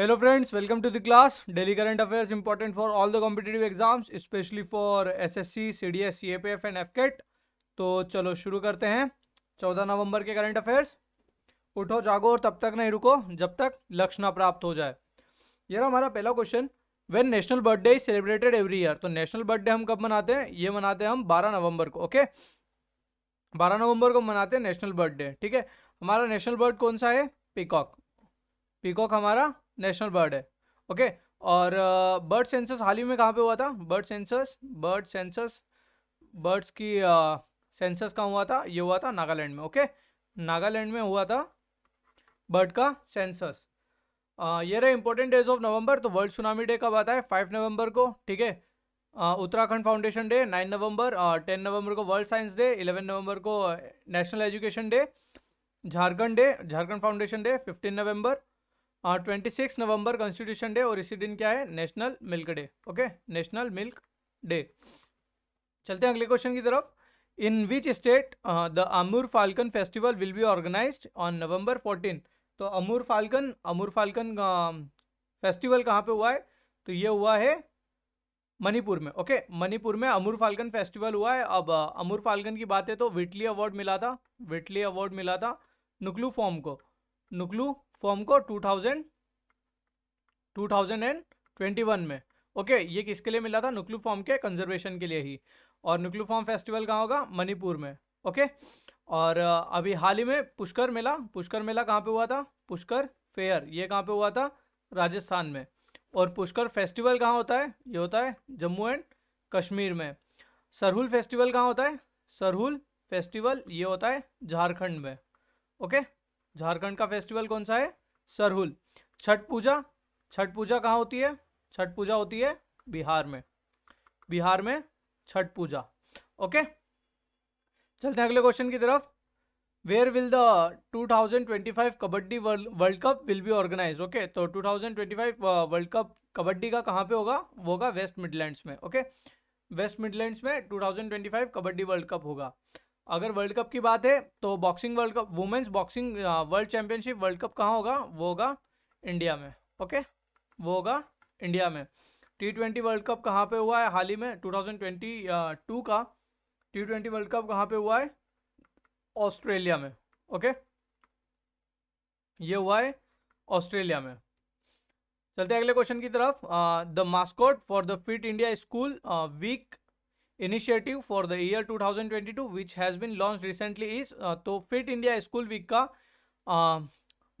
Hello friends welcome to the class daily current affairs important for all the competitive exams specially for SSC, CDS, CAPF and AFCAT तो चलो शुरू करते हैं चौदह नवंबर के current affairs उठो जागो और तब तक नहीं रुको जब तक लक्ष्य ना प्राप्त हो जाए ये रहा हमारा पहला question when national birthday is celebrated every year तो नेशनल बर्थडे हम कब मनाते हैं ये मनाते हैं हम बारह नवंबर को ओके बारह नवंबर को मनाते हैं नेशनल बर्थडे ठीक है हमारा नेशनल बर्ड कौन सा है पिकॉक पिकॉक हमारा नेशनल बर्ड है ओके और बर्ड सेंसस हाल ही में कहाँ पे हुआ था bird census bird census birds की सेंसस कहाँ हुआ था ये हुआ था नागालैंड में ओके नागालैंड में हुआ था बर्ड का सेंसस ये रहे इंपॉर्टेंट डेज ऑफ नवंबर तो वर्ल्ड सुनामी डे कब आता है फाइव नवंबर को ठीक है Uttarakhand foundation day nine November ten November को world science day eleven November को national education day Jharkhand day Jharkhand foundation day fifteen November twenty हाँ, सिक्स नवंबर कॉन्स्टिट्यूशन डे और इसी दिन क्या है national milk day okay national milk day चलते हैं अगले क्वेश्चन की तरफ in which state the Amur falcon festival will be organize on November fourteen तो Amur falcon Amur falcon festival कहाँ पे हुआ है तो ये हुआ है मणिपुर में ओके मणिपुर में अमूर फाल्कन फेस्टिवल हुआ है अब अमूर uh, फाल्कन की बात है तो विटली अवार्ड मिला था विटली अवार्ड मिला था नुकलू फॉर्म को नुकलू फॉर्म को two thousand two thousand and twenty one में ओके okay, ये किसके लिए मिला था नुकलू फॉर्म के कंजर्वेशन के लिए ही और नुकलू फॉर्म फेस्टिवल कहाँ होगा मणिपुर में ओके okay? और अभी हाल ही में पुष्कर मेला पुष्कर मेला कहाँ पे हुआ था पुष्कर फेयर ये कहाँ पे हुआ था राजस्थान में और पुष्कर फेस्टिवल कहाँ होता है ये होता है जम्मू एंड कश्मीर में सरहुल फेस्टिवल कहाँ होता है सरहुल फेस्टिवल ये होता है झारखंड में ओके okay? झारखंड का फेस्टिवल कौन सा है सरहुल छठ पूजा छठ पूजा कहाँ होती है छठ पूजा होती है बिहार में बिहार में छठ पूजा ओके चलते हैं अगले क्वेश्चन की तरफ where will the 2025 kabaddi world cup will be organize okay तो 2025 वर्ल्ड कप कबड्डी का कहाँ पे होगा वो होगा वेस्ट मिडलैंड्स में ओके वेस्ट मिडलैंड्स में 2025 कबड्डी वर्ल्ड कप होगा अगर वर्ल्ड कप की बात है तो boxing world cup women's boxing world championship world cup कहाँ होगा वो होगा इंडिया में ओके वो होगा इंडिया में टी ट्वेंटी वर्ल्ड कप कहाँ पे हुआ है हाल ही में टू थाउजेंड ट्वेंटी टू का टी ट्वेंटी वर्ल्ड कप कहाँ पे हुआ है ऑस्ट्रेलिया में ओके ये हुआ है ऑस्ट्रेलिया में चलते अगले क्वेश्चन की तरफ the mascot for the Fit India school week initiative for the year 2022 which has been launch recently is तो फिट इंडिया स्कूल वीक का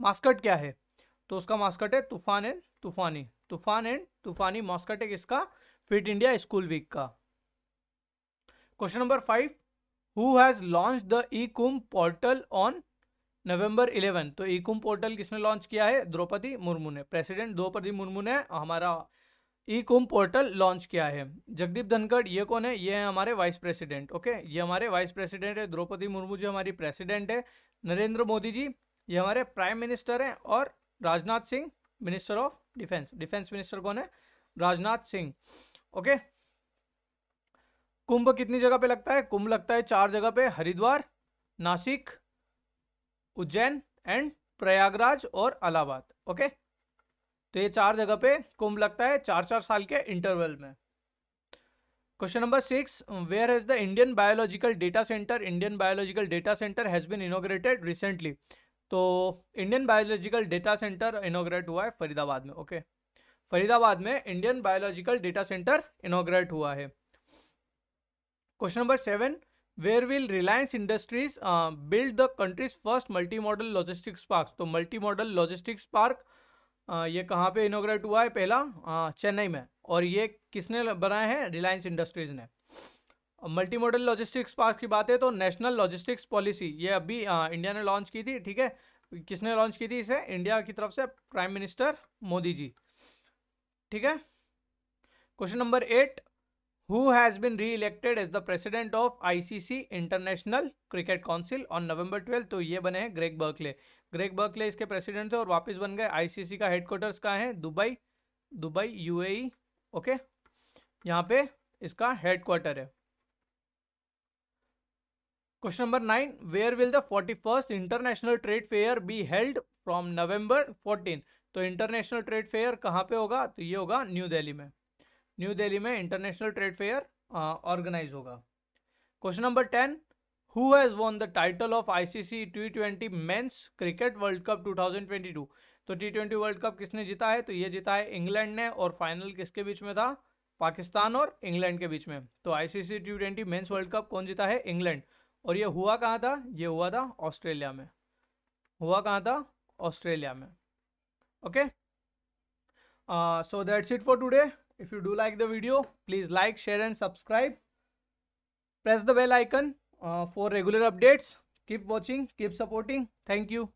मास्कट uh, क्या है तो उसका मास्कट है तूफान एंड तूफानी तूफान एंड तूफानी मास्कट है किसका फिट इंडिया स्कूल वीक का question number five who has launch the E कुम पोर्टल ऑन नवंबर इलेवन तो ई कुम पोर्टल किसने लॉन्च किया है द्रौपदी मुर्मू ने प्रेसिडेंट द्रौपदी मुर्मू ने हमारा ई कुम पोर्टल लॉन्च किया है जगदीप धनखड़ ये कौन है ये है हमारे वाइस प्रेसिडेंट ओके ये हमारे वाइस प्रेसिडेंट है द्रौपदी मुर्मू जी हमारी प्रेसिडेंट है नरेंद्र मोदी जी ये हमारे प्राइम मिनिस्टर हैं और Rajnath Singh minister of defence defence minister कौन है राजनाथ सिंह ओके कुंभ कितनी जगह पे लगता है कुंभ लगता है चार जगह पे हरिद्वार नासिक उज्जैन एंड प्रयागराज और अलाहाबाद ओके okay? तो ये चार जगह पे कुंभ लगता है चार चार साल के इंटरवल में question number six where has the Indian biological data centre Indian biological data centre has been inaugurated recently तो Indian biological data centre inaugurate हुआ है फरीदाबाद में ओके फरीदाबाद में Indian biological data centre inaugurate हुआ है question number seven where will Reliance Industries build the country's first multi modal logistics park तो multi modal logistics park आ, ये कहाँ पे इनोग्रेट हुआ है पहला चेन्नई में और ये किसने बनाए हैं रिलायंस इंडस्ट्रीज़ ने मल्टी मॉडल लॉजिस्टिक्स पास की बात है तो नेशनल लॉजिस्टिक्स पॉलिसी ये अभी आ, इंडिया ने लॉन्च की थी ठीक है किसने लॉन्च की थी इसे इंडिया की तरफ से प्राइम मिनिस्टर मोदी जी ठीक है question number eight who has been re-elected as the president of ICC International Cricket Council on November 12 तो ये बने हैं ग्रेग बर्कले ग्रेग बर्कले इसके प्रेसिडेंट थे और वापस बन गए आईसीसी का हेडक्वार्टर्स कहाँ है Dubai Dubai UAE okay e। यहाँ पे इसका हेडक्वार्टर है question number nine where will the forty first international trade fair be held from November fourteen तो इंटरनेशनल ट्रेड फेयर कहाँ पे होगा तो ये होगा न्यू दिल्ली में न्यू दिल्ली में इंटरनेशनल ट्रेड फेयर ऑर्गेनाइज होगा question number ten who has won the title of ICC T twenty men's cricket world cup 2022 तो टी ट्वेंटी वर्ल्ड कप किसने जीता है तो ये जीता है इंग्लैंड ने और फाइनल किसके बीच में था पाकिस्तान और इंग्लैंड के बीच में तो ICC T twenty men's world cup कौन जीता है इंग्लैंड और ये हुआ कहाँ था ये हुआ था ऑस्ट्रेलिया में हुआ कहाँ था ऑस्ट्रेलिया में okay so that's it for today If you do like the video, please like, share and subscribe. Press the bell icon uh, for regular updates. Keep watching, keep supporting. Thank you.